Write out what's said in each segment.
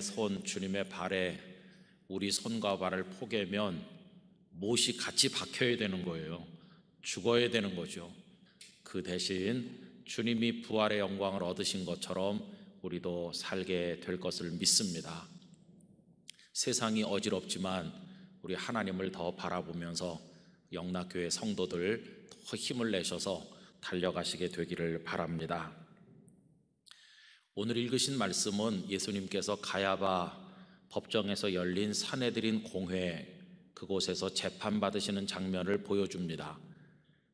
손, 주님의 발에 우리 손과 발을 포개면 못이 같이 박혀야 되는 거예요. 죽어야 되는 거죠. 그 대신 주님이 부활의 영광을 얻으신 것처럼 우리도 살게 될 것을 믿습니다. 세상이 어지럽지만 우리 하나님을 더 바라보면서 영락교회 성도들 더 힘을 내셔서 달려가시게 되기를 바랍니다. 오늘 읽으신 말씀은 예수님께서 가야바 법정에서 열린 사내들인 공회 그곳에서 재판받으시는 장면을 보여줍니다.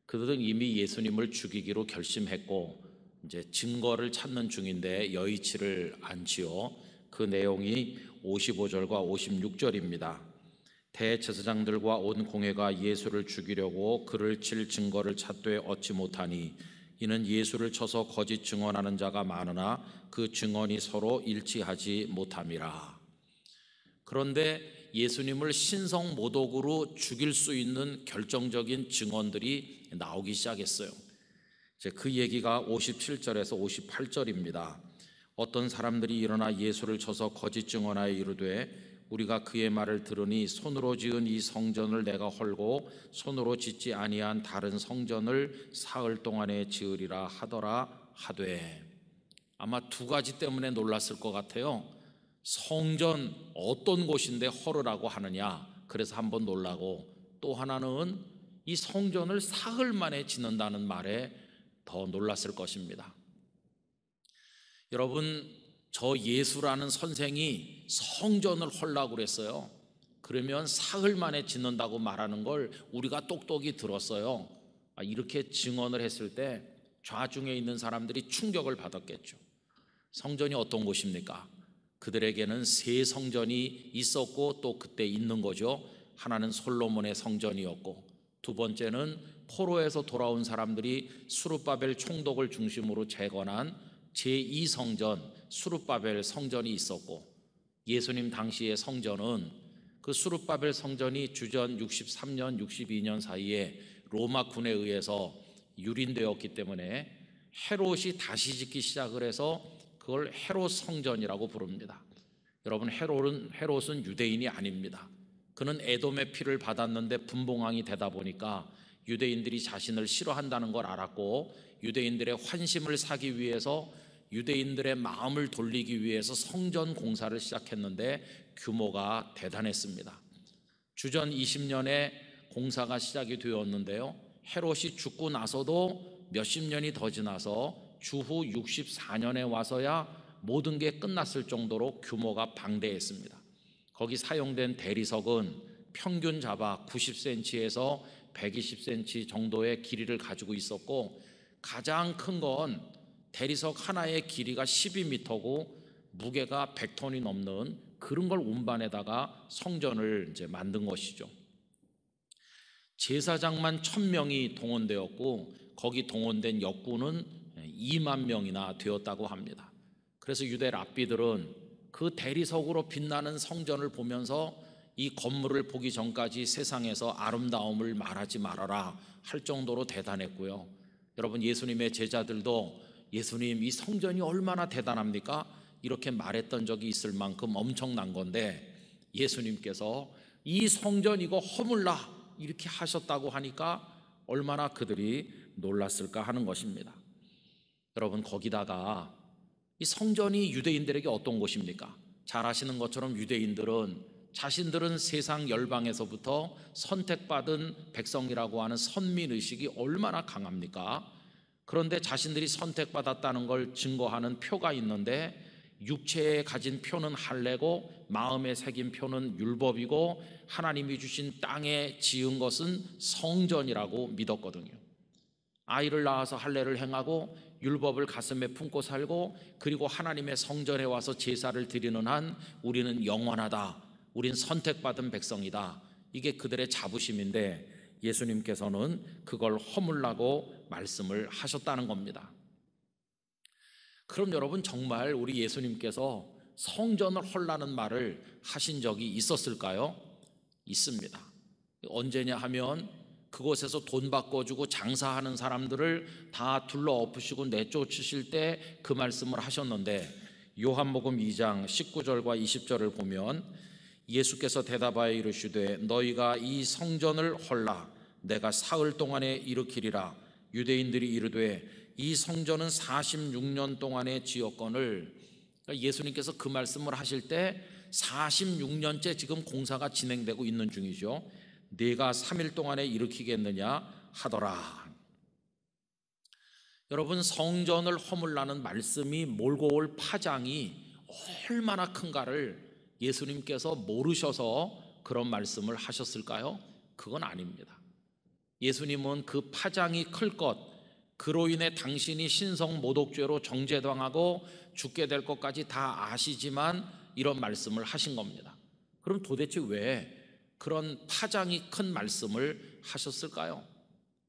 그들은 이미 예수님을 죽이기로 결심했고 이제 증거를 찾는 중인데 여의치를 않지요. 그 내용이 55절과 56절입니다. 대제사장들과 온 공회가 예수를 죽이려고 그를 칠 증거를 찾되 얻지 못하니 이는 예수를 쳐서 거짓 증언하는 자가 많으나 그 증언이 서로 일치하지 못함이라. 그런데 예수님을 신성 모독으로 죽일 수 있는 결정적인 증언들이 나오기 시작했어요. 이제 그 얘기가 57절에서 58절입니다. 어떤 사람들이 일어나 예수를 쳐서 거짓 증언하여 이르되 우리가 그의 말을 들으니 손으로 지은 이 성전을 내가 헐고 손으로 짓지 아니한 다른 성전을 사흘 동안에 지으리라 하더라 하되 아마 두 가지 때문에 놀랐을 것 같아요. 성전 어떤 곳인데 헐으라고 하느냐. 그래서 한번 놀라고 또 하나는 이 성전을 사흘 만에 짓는다는 말에 더 놀랐을 것입니다. 여러분 저 예수라는 선생이 성전을 헐라고 그랬어요. 그러면 사흘 만에 짓는다고 말하는 걸 우리가 똑똑히 들었어요. 아, 이렇게 증언을 했을 때 좌중에 있는 사람들이 충격을 받았겠죠. 성전이 어떤 곳입니까? 그들에게는 세 성전이 있었고 또 그때 있는 거죠. 하나는 솔로몬의 성전이었고 두 번째는 포로에서 돌아온 사람들이 수르바벨 총독을 중심으로 재건한 제2성전 수룹바벨 성전이 있었고 예수님 당시의 성전은 그 수룹바벨 성전이 주전 63년, 62년 사이에 로마 군에 의해서 유린되었기 때문에 헤롯이 다시 짓기 시작을 해서 그걸 헤롯 성전이라고 부릅니다. 여러분 헤롯은 헤롯은 유대인이 아닙니다. 그는 에돔의 피를 받았는데 분봉왕이 되다 보니까 유대인들이 자신을 싫어한다는 걸 알았고 유대인들의 환심을 사기 위해서 유대인들의 마음을 돌리기 위해서 성전 공사를 시작했는데 규모가 대단했습니다. 주전 20년에 공사가 시작이 되었는데요. 헤롯이 죽고 나서도 몇십 년이 더 지나서 주후 64년에 와서야 모든 게 끝났을 정도로 규모가 방대했습니다. 거기 사용된 대리석은 평균 잡아 90cm에서 120cm 정도의 길이를 가지고 있었고 가장 큰건 대리석 하나의 길이가 12m고 무게가 100톤이 넘는 그런 걸 운반에다가 성전을 이제 만든 것이죠. 제사장만 1000명이 동원되었고 거기 동원된 역군은 2만 명이나 되었다고 합니다. 그래서 유대 랍비들은 그 대리석으로 빛나는 성전을 보면서 이 건물을 보기 전까지 세상에서 아름다움을 말하지 말아라 할 정도로 대단했고요. 여러분 예수님의 제자들도 예수님 이 성전이 얼마나 대단합니까? 이렇게 말했던 적이 있을 만큼 엄청난 건데 예수님께서 이 성전 이거 허물라 이렇게 하셨다고 하니까 얼마나 그들이 놀랐을까 하는 것입니다. 여러분 거기다가 이 성전이 유대인들에게 어떤 곳입니까? 잘 아시는 것처럼 유대인들은 자신들은 세상 열방에서부터 선택받은 백성이라고 하는 선민 의식이 얼마나 강합니까? 그런데 자신들이 선택받았다는 걸 증거하는 표가 있는데 육체에 가진 표는 할례고 마음에 새긴 표는 율법이고 하나님이 주신 땅에 지은 것은 성전이라고 믿었거든요. 아이를 낳아서 할례를 행하고 율법을 가슴에 품고 살고 그리고 하나님의 성전에 와서 제사를 드리는 한 우리는 영원하다. 우린 선택받은 백성이다. 이게 그들의 자부심인데 예수님께서는 그걸 허물라고 말씀을 하셨다는 겁니다. 그럼 여러분 정말 우리 예수님께서 성전을 헐라는 말을 하신 적이 있었을까요? 있습니다. 언제냐 하면 그곳에서 돈 바꿔주고 장사하는 사람들을 다 둘러엎으시고 내쫓으실 때 그 말씀을 하셨는데 요한복음 2장 19절과 20절을 보면 예수께서 대답하여 이르시되 너희가 이 성전을 헐라 내가 사흘 동안에 일으키리라 유대인들이 이르되 이 성전은 46년 동안의 지역권을 그러니까 예수님께서 그 말씀을 하실 때 46년째 지금 공사가 진행되고 있는 중이죠. 내가 3일 동안에 일으키겠느냐 하더라. 여러분 성전을 허물라는 말씀이 몰고 올 파장이 얼마나 큰가를 예수님께서 모르셔서 그런 말씀을 하셨을까요? 그건 아닙니다. 예수님은 그 파장이 클 것, 그로 인해 당신이 신성 모독죄로 정죄당하고 죽게 될 것까지 다 아시지만 이런 말씀을 하신 겁니다. 그럼 도대체 왜 그런 파장이 큰 말씀을 하셨을까요?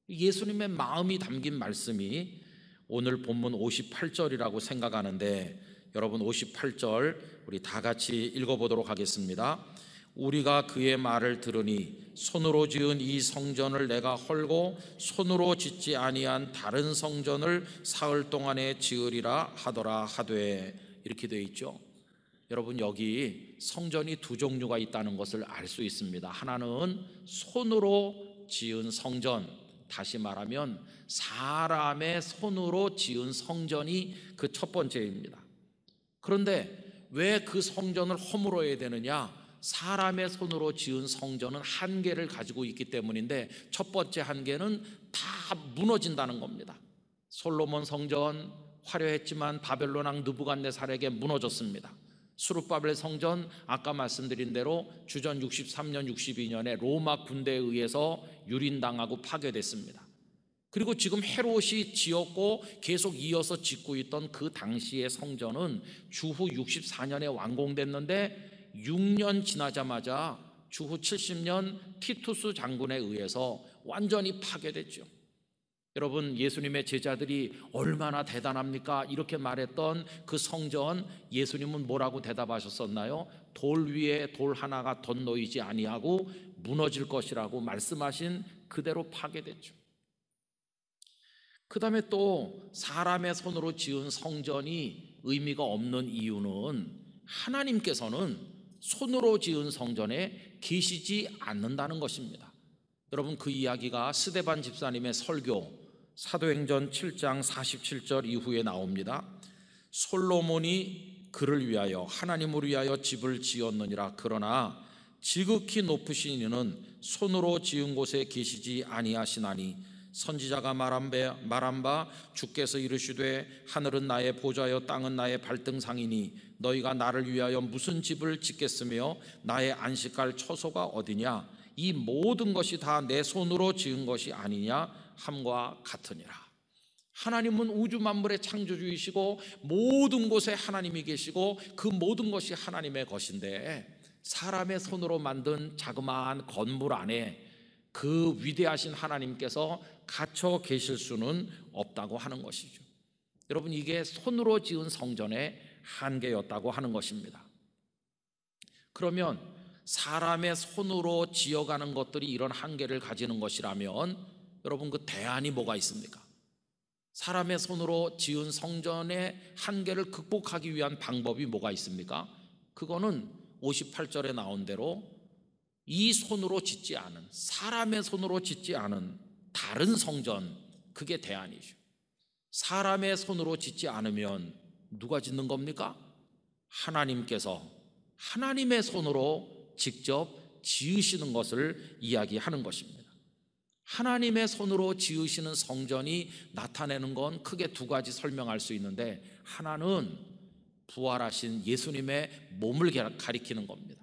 예수님의 마음이 담긴 말씀이 오늘 본문 58절이라고 생각하는데 여러분 58절 우리 다 같이 읽어보도록 하겠습니다. 우리가 그의 말을 들으니 손으로 지은 이 성전을 내가 헐고 손으로 짓지 아니한 다른 성전을 사흘 동안에 지으리라 하더라 하되 이렇게 되어 있죠. 여러분 여기 성전이 두 종류가 있다는 것을 알 수 있습니다. 하나는 손으로 지은 성전, 다시 말하면 사람의 손으로 지은 성전이 그 첫 번째입니다. 그런데 왜 그 성전을 허물어야 되느냐? 사람의 손으로 지은 성전은 한계를 가지고 있기 때문인데 첫 번째 한계는 다 무너진다는 겁니다. 솔로몬 성전 화려했지만 바벨론 왕 느부갓네살에게 무너졌습니다. 수르바벨 성전 아까 말씀드린 대로 주전 63년 62년에 로마 군대에 의해서 유린당하고 파괴됐습니다. 그리고 지금 헤롯이 지었고 계속 이어서 짓고 있던 그 당시의 성전은 주후 64년에 완공됐는데 6년 지나자마자 주후 70년 티투스 장군에 의해서 완전히 파괴됐죠. 여러분 예수님의 제자들이 얼마나 대단합니까? 이렇게 말했던 그 성전 예수님은 뭐라고 대답하셨었나요? 돌 위에 돌 하나가 덧놓이지 아니하고 무너질 것이라고 말씀하신 그대로 파괴됐죠. 그 다음에 또 사람의 손으로 지은 성전이 의미가 없는 이유는 하나님께서는 손으로 지은 성전에 계시지 않는다는 것입니다. 여러분 그 이야기가 스데반 집사님의 설교 사도행전 7장 47절 이후에 나옵니다. 솔로몬이 그를 위하여 하나님을 위하여 집을 지었느니라 그러나 지극히 높으신 이는 손으로 지은 곳에 계시지 아니하시나니 선지자가 말한 바, 말한 주께서 이르시되 하늘은 나의 보좌여 땅은 나의 발등상이니 너희가 나를 위하여 무슨 집을 짓겠으며 나의 안식할 처소가 어디냐 이 모든 것이 다 내 손으로 지은 것이 아니냐 함과 같으니라. 하나님은 우주 만물의 창조주이시고 모든 곳에 하나님이 계시고 그 모든 것이 하나님의 것인데 사람의 손으로 만든 자그마한 건물 안에 그 위대하신 하나님께서 갇혀 계실 수는 없다고 하는 것이죠. 여러분 이게 손으로 지은 성전의 한계였다고 하는 것입니다. 그러면 사람의 손으로 지어가는 것들이 이런 한계를 가지는 것이라면 여러분 그 대안이 뭐가 있습니까? 사람의 손으로 지은 성전의 한계를 극복하기 위한 방법이 뭐가 있습니까? 그거는 58절에 나온 대로 이 손으로 짓지 않은 사람의 손으로 짓지 않은 다른 성전 그게 대안이죠. 사람의 손으로 짓지 않으면 누가 짓는 겁니까? 하나님께서 하나님의 손으로 직접 지으시는 것을 이야기하는 것입니다. 하나님의 손으로 지으시는 성전이 나타내는 건 크게 두 가지 설명할 수 있는데 하나는 부활하신 예수님의 몸을 가리키는 겁니다.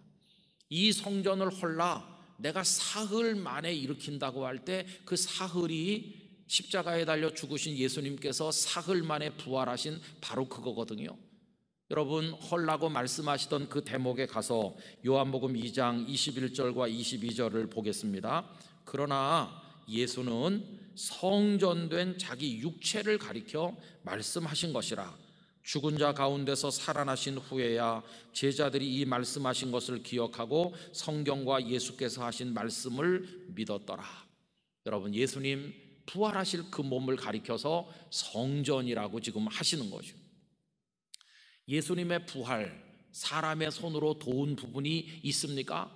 이 성전을 헐라 내가 사흘 만에 일으킨다고 할 때 그 사흘이 십자가에 달려 죽으신 예수님께서 사흘 만에 부활하신 바로 그거거든요. 여러분 헐라고 말씀하시던 그 대목에 가서 요한복음 2장 21절과 22절을 보겠습니다. 그러나 예수는 성전된 자기 육체를 가리켜 말씀하신 것이라 죽은 자 가운데서 살아나신 후에야 제자들이 이 말씀하신 것을 기억하고 성경과 예수께서 하신 말씀을 믿었더라. 여러분 예수님 부활하실 그 몸을 가리켜서 성전이라고 지금 하시는 거죠. 예수님의 부활, 사람의 손으로 도운 부분이 있습니까?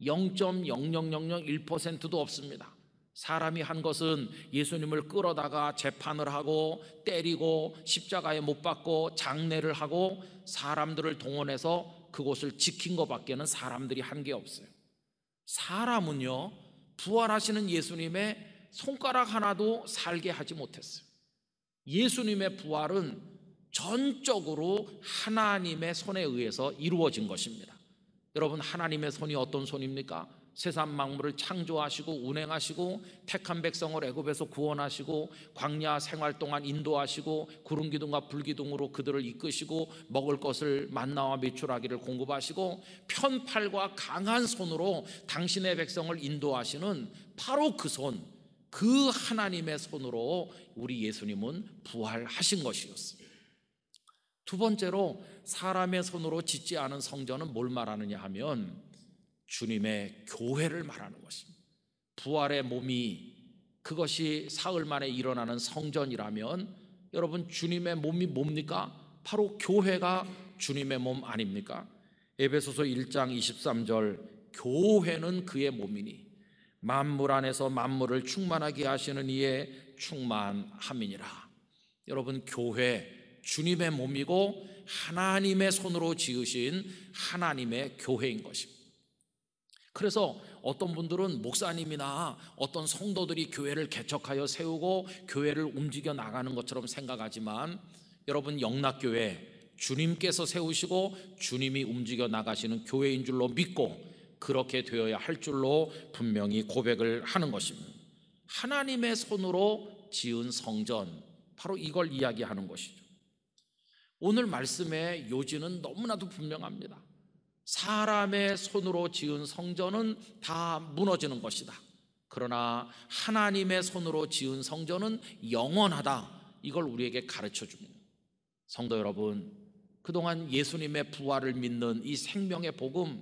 0.00001%도 없습니다. 사람이 한 것은 예수님을 끌어다가 재판을 하고 때리고 십자가에 못 박고 장례를 하고 사람들을 동원해서 그곳을 지킨 것밖에는 사람들이 한 게 없어요. 사람은요, 부활하시는 예수님의 손가락 하나도 살게 하지 못했어요. 예수님의 부활은 전적으로 하나님의 손에 의해서 이루어진 것입니다. 여러분 하나님의 손이 어떤 손입니까? 세상 만물을 창조하시고 운행하시고 택한 백성을 애굽에서 구원하시고 광야 생활 동안 인도하시고 구름 기둥과 불 기둥으로 그들을 이끄시고 먹을 것을 만나와 매출하기를 공급하시고 편팔과 강한 손으로 당신의 백성을 인도하시는 바로 그손 그 하나님의 손으로 우리 예수님은 부활하신 것이었습니다. 두 번째로 사람의 손으로 짓지 않은 성전은 뭘 말하느냐 하면 주님의 교회를 말하는 것입니다. 부활의 몸이 그것이 사흘 만에 일어나는 성전이라면 여러분 주님의 몸이 뭡니까? 바로 교회가 주님의 몸 아닙니까? 에베소서 1장 23절 교회는 그의 몸이니 만물 안에서 만물을 충만하게 하시는 이에 충만함이니라. 여러분 교회 주님의 몸이고 하나님의 손으로 지으신 하나님의 교회인 것입니다. 그래서 어떤 분들은 목사님이나 어떤 성도들이 교회를 개척하여 세우고 교회를 움직여 나가는 것처럼 생각하지만 여러분 영락교회 주님께서 세우시고 주님이 움직여 나가시는 교회인 줄로 믿고 그렇게 되어야 할 줄로 분명히 고백을 하는 것입니다. 하나님의 손으로 지은 성전, 바로 이걸 이야기하는 것이죠. 오늘 말씀의 요지는 너무나도 분명합니다. 사람의 손으로 지은 성전은 다 무너지는 것이다. 그러나 하나님의 손으로 지은 성전은 영원하다. 이걸 우리에게 가르쳐 줍니다. 성도 여러분, 그동안 예수님의 부활을 믿는 이 생명의 복음,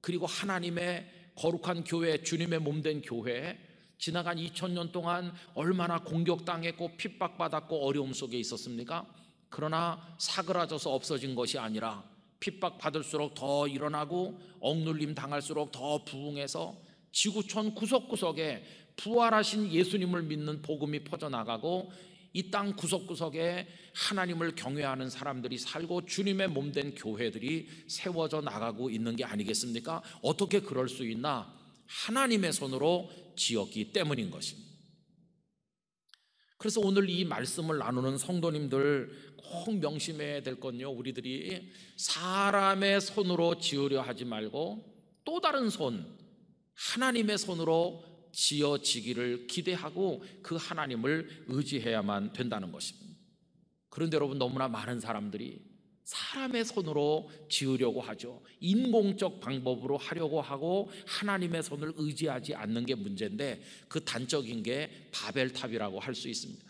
그리고 하나님의 거룩한 교회, 주님의 몸 된 교회, 지나간 2000년 동안 얼마나 공격당했고 핍박받았고 어려움 속에 있었습니까? 그러나 사그라져서 없어진 것이 아니라 핍박받을수록 더 일어나고 억눌림 당할수록 더 부흥해서 지구촌 구석구석에 부활하신 예수님을 믿는 복음이 퍼져나가고 이땅 구석구석에 하나님을 경외하는 사람들이 살고 주님의 몸된 교회들이 세워져 나가고 있는 게 아니겠습니까? 어떻게 그럴 수 있나? 하나님의 손으로 지었기 때문인 것입니다. 그래서 오늘 이 말씀을 나누는 성도님들 꼭 명심해야 될 건요. 우리들이 사람의 손으로 지으려 하지 말고 또 다른 손, 하나님의 손으로 지어지기를 기대하고 그 하나님을 의지해야만 된다는 것입니다. 그런데 여러분 너무나 많은 사람들이 사람의 손으로 지으려고 하죠. 인공적 방법으로 하려고 하고 하나님의 손을 의지하지 않는 게 문제인데 그 단적인 게 바벨탑이라고 할 수 있습니다.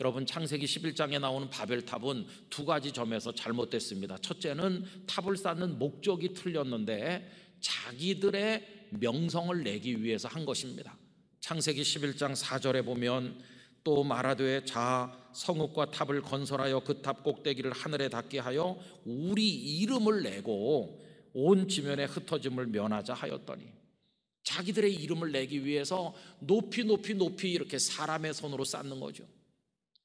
여러분 창세기 11장에 나오는 바벨탑은 두 가지 점에서 잘못됐습니다. 첫째는 탑을 쌓는 목적이 틀렸는데 자기들의 명성을 내기 위해서 한 것입니다. 창세기 11장 4절에 보면 또 말하되 자 성읍과 탑을 건설하여 그 탑 꼭대기를 하늘에 닿게 하여 우리 이름을 내고 온 지면에 흩어짐을 면하자 하였더니 자기들의 이름을 내기 위해서 높이 높이 높이 이렇게 사람의 손으로 쌓는 거죠.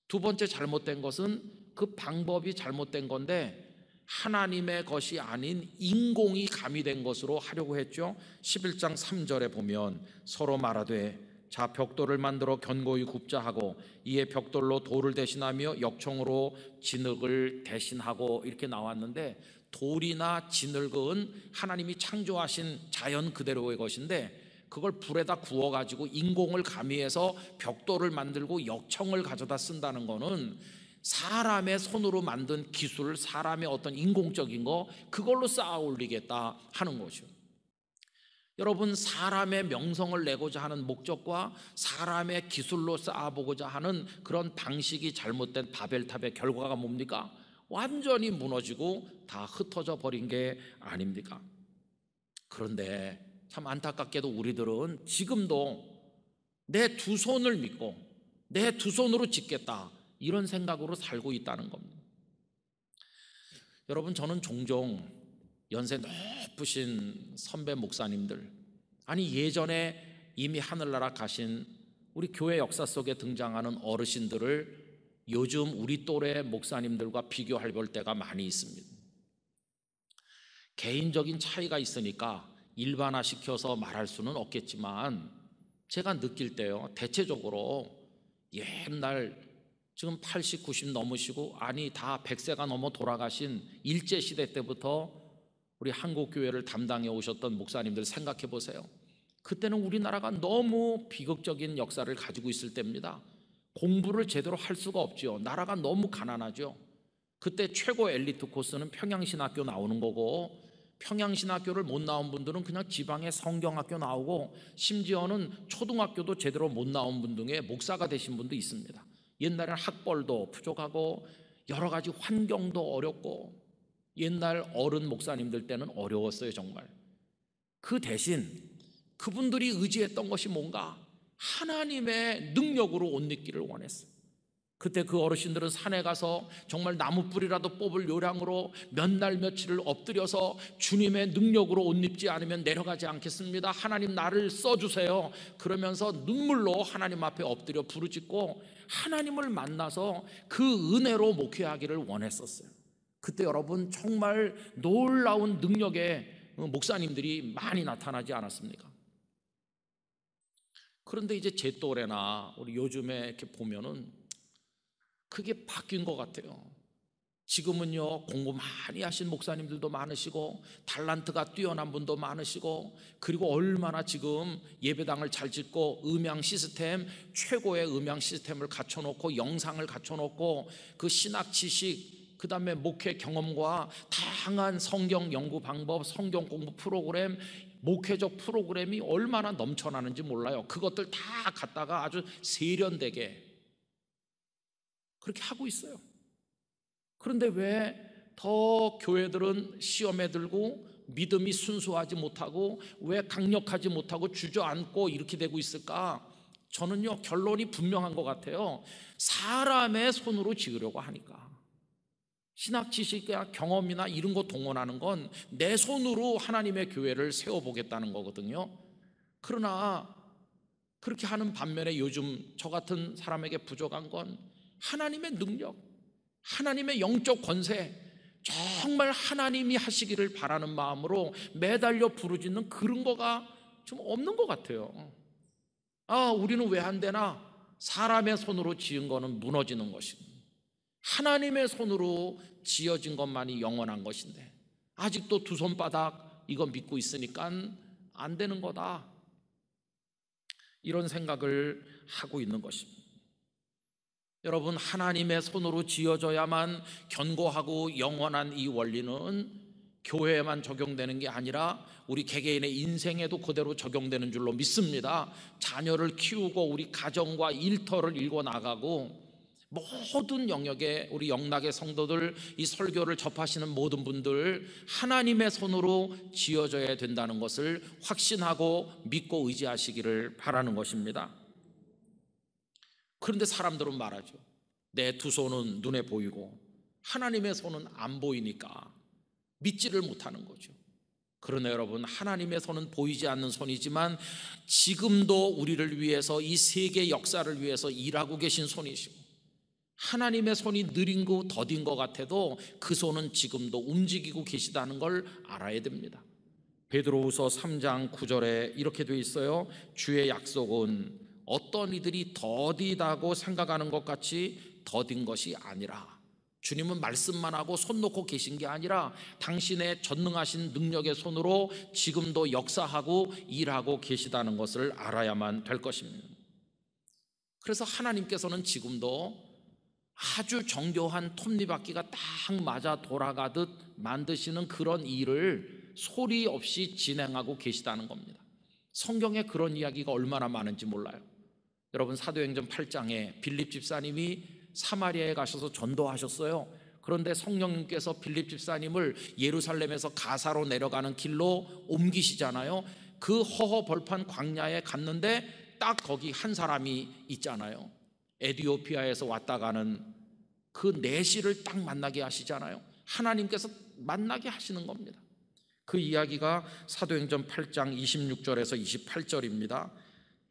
두 번째 잘못된 것은 그 방법이 잘못된 건데 하나님의 것이 아닌 인공이 가미된 것으로 하려고 했죠. 11장 3절에 보면 서로 말하되 자 벽돌을 만들어 견고히 굽자 하고 이에 벽돌로 돌을 대신하며 역청으로 진흙을 대신하고 이렇게 나왔는데 돌이나 진흙은 하나님이 창조하신 자연 그대로의 것인데 그걸 불에다 구워 가지고 인공을 가미해서 벽돌을 만들고 역청을 가져다 쓴다는 거는 사람의 손으로 만든 기술, 사람의 어떤 인공적인 거 그걸로 쌓아 올리겠다 하는 것이죠 여러분 사람의 명성을 내고자 하는 목적과 사람의 기술로 쌓아보고자 하는 그런 방식이 잘못된 바벨탑의 결과가 뭡니까? 완전히 무너지고 다 흩어져 버린 게 아닙니까? 그런데 참 안타깝게도 우리들은 지금도 내 두 손을 믿고 내 두 손으로 짓겠다 이런 생각으로 살고 있다는 겁니다. 여러분, 저는 종종 연세 높으신 선배 목사님들, 아니, 예전에 이미 하늘나라 가신 우리 교회 역사 속에 등장하는 어르신들을 요즘 우리 또래 목사님들과 비교할 볼 때가 많이 있습니다. 개인적인 차이가 있으니까 일반화시켜서 말할 수는 없겠지만 제가 느낄 때요, 대체적으로 옛날 지금 80, 90 넘으시고 아니 다 100세가 넘어 돌아가신 일제 시대 때부터 우리 한국 교회를 담당해 오셨던 목사님들 생각해 보세요. 그때는 우리나라가 너무 비극적인 역사를 가지고 있을 때입니다. 공부를 제대로 할 수가 없죠 나라가 너무 가난하죠. 그때 최고 엘리트 코스는 평양신학교 나오는 거고 평양신학교를 못 나온 분들은 그냥 지방의 성경학교 나오고 심지어는 초등학교도 제대로 못 나온 분 중에 목사가 되신 분도 있습니다. 옛날엔 학벌도 부족하고 여러 가지 환경도 어렵고 옛날 어른 목사님들 때는 어려웠어요, 정말. 그 대신 그분들이 의지했던 것이 뭔가 하나님의 능력으로 옷 입기를 원했어요. 그때 그 어르신들은 산에 가서 정말 나무뿌리라도 뽑을 요량으로 몇 날 며칠을 엎드려서 주님의 능력으로 옷 입지 않으면 내려가지 않겠습니다. 하나님 나를 써주세요. 그러면서 눈물로 하나님 앞에 엎드려 부르짖고 하나님을 만나서 그 은혜로 목회하기를 원했었어요. 그때 여러분 정말 놀라운 능력의 목사님들이 많이 나타나지 않았습니까? 그런데 이제 제 또래나 우리 요즘에 이렇게 보면은 그게 바뀐 것 같아요. 지금은요, 공부 많이 하신 목사님들도 많으시고, 달란트가 뛰어난 분도 많으시고, 그리고 얼마나 지금 예배당을 잘 짓고, 음향 시스템, 최고의 음향 시스템을 갖춰놓고, 영상을 갖춰놓고, 그 신학 지식, 그 다음에 목회 경험과 다양한 성경 연구 방법, 성경 공부 프로그램, 목회적 프로그램이 얼마나 넘쳐나는지 몰라요. 그것들 다 갖다가 아주 세련되게 그렇게 하고 있어요. 그런데 왜 더 교회들은 시험에 들고 믿음이 순수하지 못하고 왜 강력하지 못하고 주저앉고 이렇게 되고 있을까? 저는요, 결론이 분명한 것 같아요. 사람의 손으로 지으려고 하니까. 신학 지식이 경험이나 이런 거 동원하는 건 내 손으로 하나님의 교회를 세워보겠다는 거거든요. 그러나 그렇게 하는 반면에 요즘 저 같은 사람에게 부족한 건 하나님의 능력, 하나님의 영적 권세, 정말 하나님이 하시기를 바라는 마음으로 매달려 부르짖는 그런 거가 좀 없는 것 같아요. 아, 우리는 왜 안 되나? 사람의 손으로 지은 거는 무너지는 것입니다. 하나님의 손으로 지어진 것만이 영원한 것인데 아직도 두 손바닥 이거 믿고 있으니까 안 되는 거다. 이런 생각을 하고 있는 것입니다. 여러분 하나님의 손으로 지어져야만 견고하고 영원한 이 원리는 교회에만 적용되는 게 아니라 우리 개개인의 인생에도 그대로 적용되는 줄로 믿습니다. 자녀를 키우고 우리 가정과 일터를 일궈 나가고 모든 영역에 우리 영락의 성도들 이 설교를 접하시는 모든 분들 하나님의 손으로 지어져야 된다는 것을 확신하고 믿고 의지하시기를 바라는 것입니다. 그런데 사람들은 말하죠. 내 두 손은 눈에 보이고 하나님의 손은 안 보이니까 믿지를 못하는 거죠. 그러나 여러분 하나님의 손은 보이지 않는 손이지만 지금도 우리를 위해서 이 세계 역사를 위해서 일하고 계신 손이시고 하나님의 손이 느린 거 더딘 것 같아도 그 손은 지금도 움직이고 계시다는 걸 알아야 됩니다. 베드로우서 3장 9절에 이렇게 돼 있어요. 주의 약속은 어떤 이들이 더디다고 생각하는 것 같이 더딘 것이 아니라 주님은 말씀만 하고 손 놓고 계신 게 아니라 당신의 전능하신 능력의 손으로 지금도 역사하고 일하고 계시다는 것을 알아야만 될 것입니다. 그래서 하나님께서는 지금도 아주 정교한 톱니바퀴가 딱 맞아 돌아가듯 만드시는 그런 일을 소리 없이 진행하고 계시다는 겁니다. 성경에 그런 이야기가 얼마나 많은지 몰라요. 여러분 사도행전 8장에 빌립 집사님이 사마리아에 가셔서 전도하셨어요. 그런데 성령님께서 빌립 집사님을 예루살렘에서 가사로 내려가는 길로 옮기시잖아요. 그 허허벌판 광야에 갔는데 딱 거기 한 사람이 있잖아요. 에디오피아에서 왔다 가는 그 내시를 딱 만나게 하시잖아요. 하나님께서 만나게 하시는 겁니다. 그 이야기가 사도행전 8장 26절에서 28절입니다.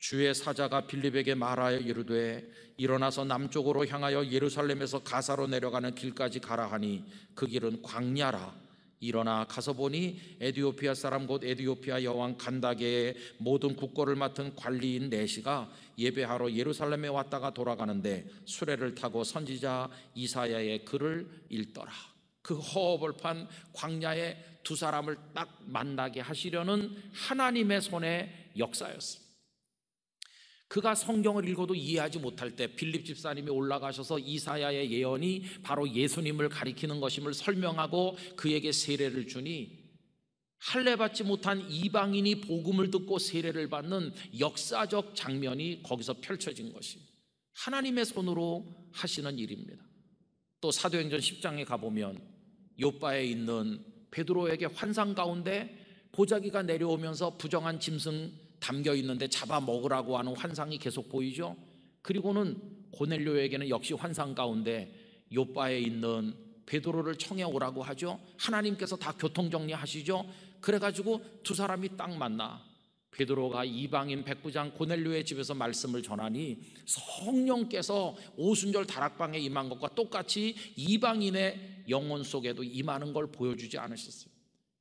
주의 사자가 빌립에게 말하여 이르되 일어나서 남쪽으로 향하여 예루살렘에서 가사로 내려가는 길까지 가라 하니 그 길은 광야라 일어나 가서 보니 에디오피아 사람 곧 에디오피아 여왕 간다게의 모든 국고를 맡은 관리인 내시가 예배하러 예루살렘에 왔다가 돌아가는데 수레를 타고 선지자 이사야의 글을 읽더라. 그 허허벌판 광야에 두 사람을 딱 만나게 하시려는 하나님의 손의 역사였습니다. 그가 성경을 읽어도 이해하지 못할 때 빌립 집사님이 올라가셔서 이사야의 예언이 바로 예수님을 가리키는 것임을 설명하고 그에게 세례를 주니 할례 받지 못한 이방인이 복음을 듣고 세례를 받는 역사적 장면이 거기서 펼쳐진 것입니다. 하나님의 손으로 하시는 일입니다. 또 사도행전 10장에 가보면 요바에 있는 베드로에게 환상 가운데 보자기가 내려오면서 부정한 짐승 담겨 있는데 잡아 먹으라고 하는 환상이 계속 보이죠. 그리고는 고넬료에게는 역시 환상 가운데 요바에 있는 베드로를 청해 오라고 하죠. 하나님께서 다 교통 정리하시죠. 그래 가지고 두 사람이 딱 만나 베드로가 이방인 백부장 고넬료의 집에서 말씀을 전하니 성령께서 오순절 다락방에 임한 것과 똑같이 이방인의 영혼 속에도 임하는 걸 보여주지 않으셨어요.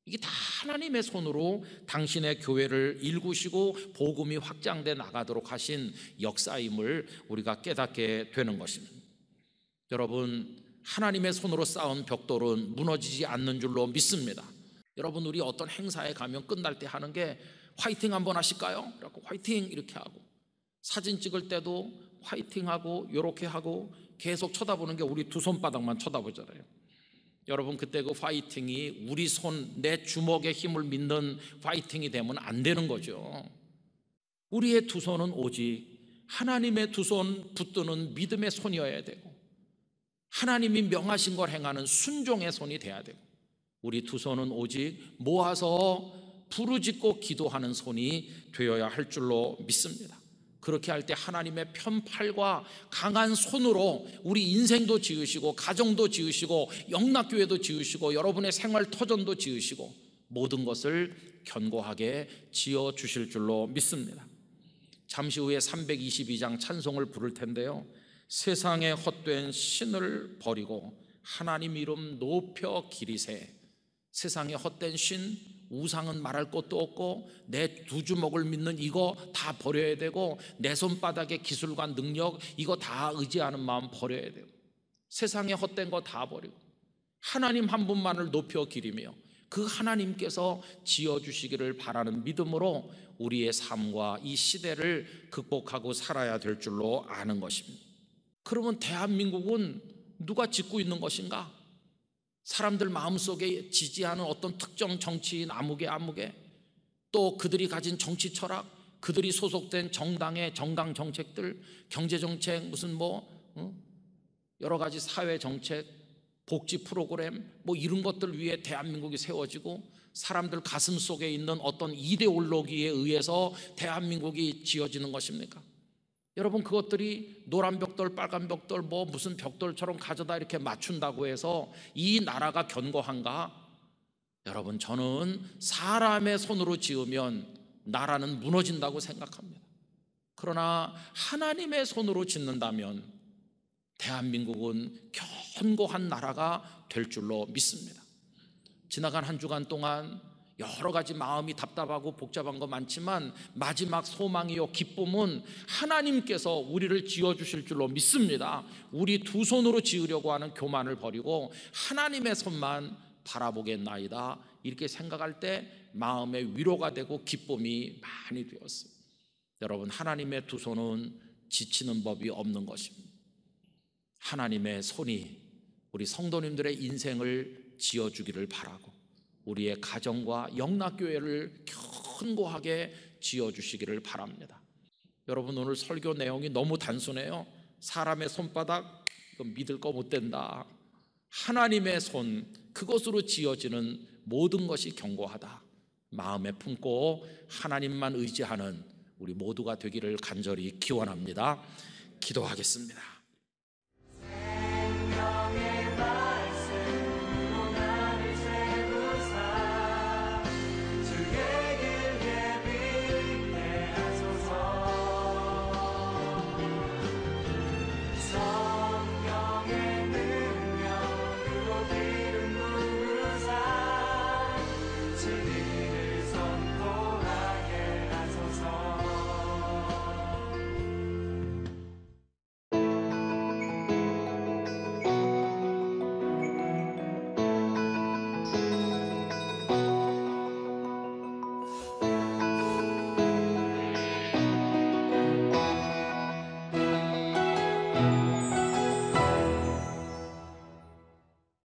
이게 다 하나님의 손으로 당신의 교회를 일구시고 복음이 확장돼 나가도록 하신 역사임을 우리가 깨닫게 되는 것입니다. 여러분, 하나님의 손으로 쌓은 벽돌은 무너지지 않는 줄로 믿습니다. 여러분, 우리 어떤 행사에 가면 끝날 때 하는 게 화이팅 한번 하실까요? 라고 화이팅 이렇게 하고 사진 찍을 때도 화이팅하고 요렇게 하고 계속 쳐다보는 게 우리 두 손바닥만 쳐다보잖아요. 여러분 그때 그 파이팅이 우리 손 내 주먹의 힘을 믿는 파이팅이 되면 안 되는 거죠. 우리의 두 손은 오직 하나님의 두 손 붙드는 믿음의 손이어야 되고 하나님이 명하신 걸 행하는 순종의 손이 돼야 되고 우리 두 손은 오직 모아서 부르짖고 기도하는 손이 되어야 할 줄로 믿습니다. 그렇게 할 때 하나님의 편팔과 강한 손으로 우리 인생도 지으시고 가정도 지으시고 영락교회도 지으시고 여러분의 생활 터전도 지으시고 모든 것을 견고하게 지어 주실 줄로 믿습니다. 잠시 후에 322장 찬송을 부를 텐데요. 세상의 헛된 신을 버리고 하나님 이름 높여 기리세. 세상의 헛된 신 우상은 말할 것도 없고 내 두 주먹을 믿는 이거 다 버려야 되고 내 손바닥의 기술과 능력 이거 다 의지하는 마음 버려야 되고 세상에 헛된 거 다 버리고 하나님 한 분만을 높여 기리며 그 하나님께서 지어주시기를 바라는 믿음으로 우리의 삶과 이 시대를 극복하고 살아야 될 줄로 아는 것입니다. 그러면 대한민국은 누가 짓고 있는 것인가? 사람들 마음속에 지지하는 어떤 특정 정치인 암흑의 암흑의또 그들이 가진 정치 철학, 그들이 소속된 정당의 정강 정책들, 경제 정책, 무슨 뭐 응? 어? 여러 가지 사회 정책, 복지 프로그램 뭐 이런 것들 위해 대한민국이 세워지고 사람들 가슴 속에 있는 어떤 이데올로기에 의해서 대한민국이 지어지는 것입니까? 여러분 그것들이 노란 벽돌, 빨간 벽돌, 뭐 무슨 벽돌처럼 가져다 이렇게 맞춘다고 해서 이 나라가 견고한가? 여러분 저는 사람의 손으로 지으면 나라는 무너진다고 생각합니다. 그러나 하나님의 손으로 짓는다면 대한민국은 견고한 나라가 될 줄로 믿습니다. 지나간 한 주간 동안 여러 가지 마음이 답답하고 복잡한 거 많지만 마지막 소망이요 기쁨은 하나님께서 우리를 지어 주실 줄로 믿습니다. 우리 두 손으로 지으려고 하는 교만을 버리고 하나님의 손만 바라보겠나이다. 이렇게 생각할 때 마음의 위로가 되고 기쁨이 많이 되었습니다. 여러분 하나님의 두 손은 지치는 법이 없는 것입니다. 하나님의 손이 우리 성도님들의 인생을 지어 주기를 바라고 우리의 가정과 영락교회를 견고하게 지어주시기를 바랍니다. 여러분 오늘 설교 내용이 너무 단순해요. 사람의 손바닥 그 믿을 거 못 된다. 하나님의 손 그것으로 지어지는 모든 것이 견고하다. 마음에 품고 하나님만 의지하는 우리 모두가 되기를 간절히 기원합니다. 기도하겠습니다.